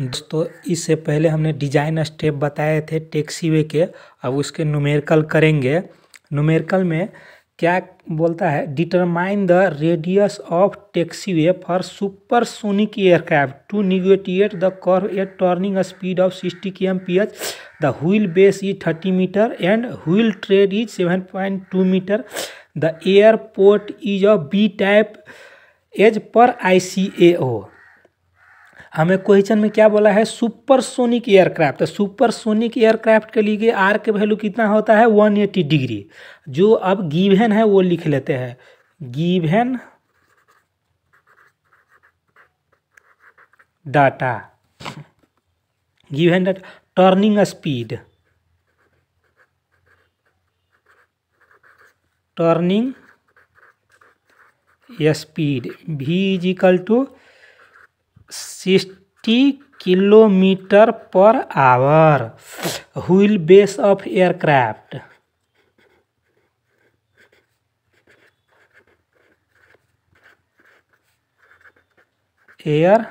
दोस्तों इससे पहले हमने डिजाइन स्टेप बताए थे टैक्सी वे के अब उसके नुमेरिकल करेंगे नुमेरिकल में क्या बोलता है determine the radius of taxi way for super sonic aircraft to negotiate the curve at turning speed of sixty K M P H the wheel base is thirty metre and wheel tread is seven point two metre the airport is of B type as per I सी ए ओ हमें question में क्या बोला है supersonic aircraft supersonic aircraft के लिए are के value कितना होता है वन एटी डिग्री जो अब गिवन है वो लिख लेते हैं given data given data turning speed turning speed भी is equal to sixty kilometre per hour wheel base of aircraft 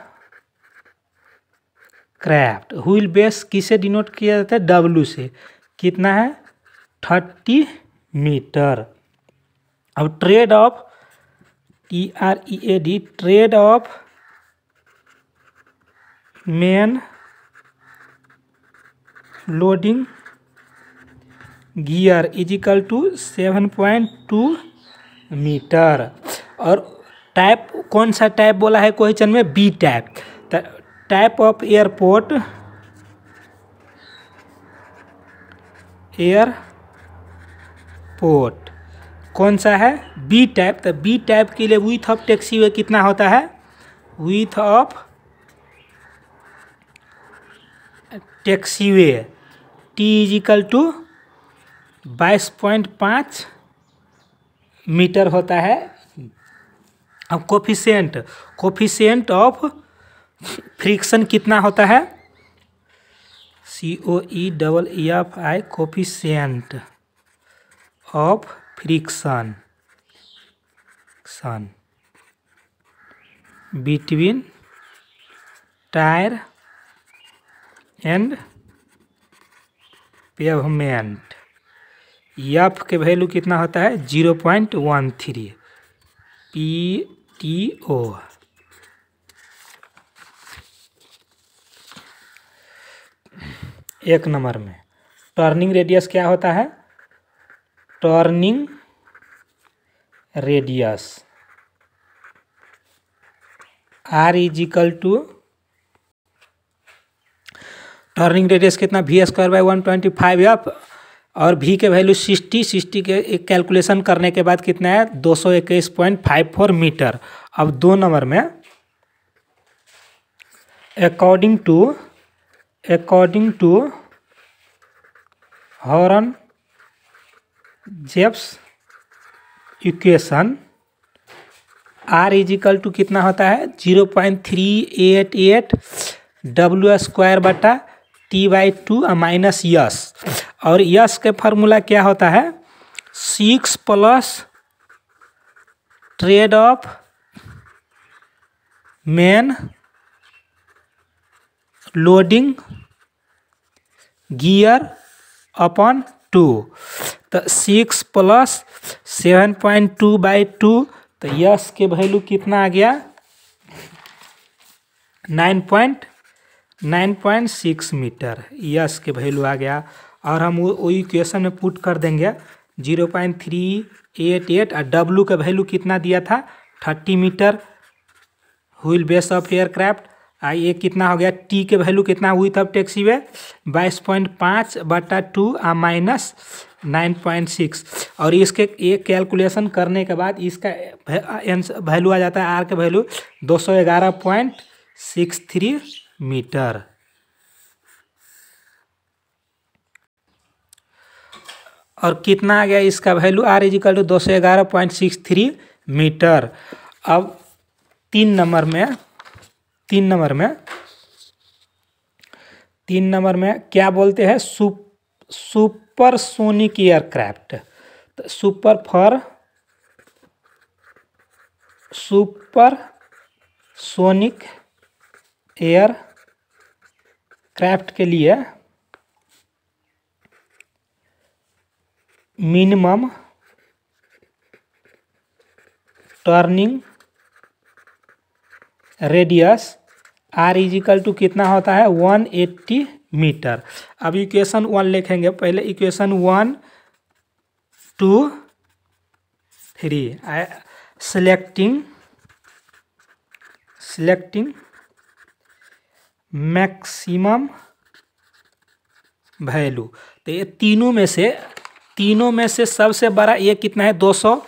aircraft wheel base किसे डिनोट किया जाता है डब्ल्यू से कितना है थर्टी मीटर अब tread of T R E A D tread of main loading gear is equal to seven point two metre और type कौन सा टाइप बोला है क्वेश्चन में B type type of airport airport कौन सा है बी टाइप तो बी टाइप के लिए विथ ऑफ टैक्सी वे कितना होता है width of taxi way T is equal to बाईस पॉइंट पाँच मीटर होता है अब कोफिशेंट कोफिशेंट ऑफ फ्रिक्शन कितना होता है C O E double E F I coefficient of friction सन between tyre and pavement F के वैल्यू कितना होता है zero point one three P T O एक नंबर में टर्निंग रेडियस क्या होता है turning radius R is equal to turning radius कितना V square by one twenty five F और वी के वैल्यू सिक्सटी सिक्सटी के एक कैलकुलेशन करने के बाद कितना है दो सौ इक्कीस पॉइंट फाइव फोर मीटर अब दो नंबर में according to according to Horonjeff's equation R is equal to कितना होता है zero point three eight eight W square बटा T by two minus S और यस के फार्मूला क्या होता है six plus tread of main loading gear upon two तो six plus seven point two by two तो यस के value कितना आ गया nine point nine point six metre S के वैल्यू आ गया और हम वो इक्वेशन में पुट कर देंगे zero point three eight eight और डब्लू का वैल्यू कितना दिया था thirty metre wheel base of aircraft आ ये कितना हो गया टी के वैल्यू कितना हुई था टैक्सी वे बाईस पॉइंट पाँच बटा टू आ माइनस नाइन पॉइंट सिक्स और इसके ये कैलकुलेशन करने के बाद इसका वैल्यू आ जाता है आर के वैल्यू दो सौ ग्यारह पॉइंट सिक्स थ्री मीटर और कितना आ गया इसका वैल्यू आर इजिकल टू दो सौ ग्यारह पॉइंट सिक्स थ्री मीटर अब तीन नंबर में तीन नंबर में तीन नंबर में क्या बोलते हैं सुप सुपर सोनिक एयरक्राफ्ट तो super for super sonic aircraft के लिए minimum turning radius R is equal to कितना होता है 180 मीटर अब इक्वेशन वन लिखेंगे पहले equation one two three selecting selecting maximum value तो ये तीनों में से तीनों में से सबसे बड़ा ये कितना है दो सौ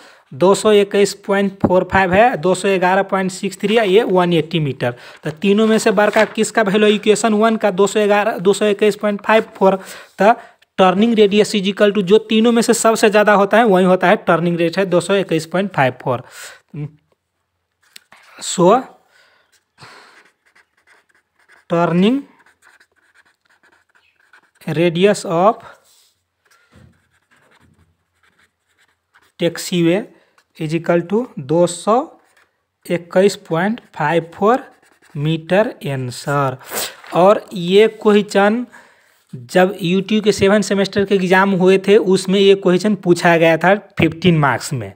दो सौ इक्कीस पॉइंट फोर फाइव है दो सौ ग्यारह पॉइंट सिक्स थ्री है ये वन एट्टी मीटर तो तीनों में से बड़का किसका वैल्यू इक्वेशन वन का दो सौ ग्यारह दो सौ इक्कीस पॉइंट फाइव फोर तो टर्निंग रेडियस इजिकल टू जो तीनों में से सबसे ज़्यादा होता है वही होता है टर्निंग रेट है दो सौ इक्कीस point five four so turning radius of taxi is equal to दो सौ इक्कीस point five four metre answer और ये क्वेश्चन जब यूट्यूब के सेवन सेमेस्टर के एग्ज़ाम हुए थे उसमें ये क्वेश्चन पूछा गया था फिफ्टीन मार्क्स में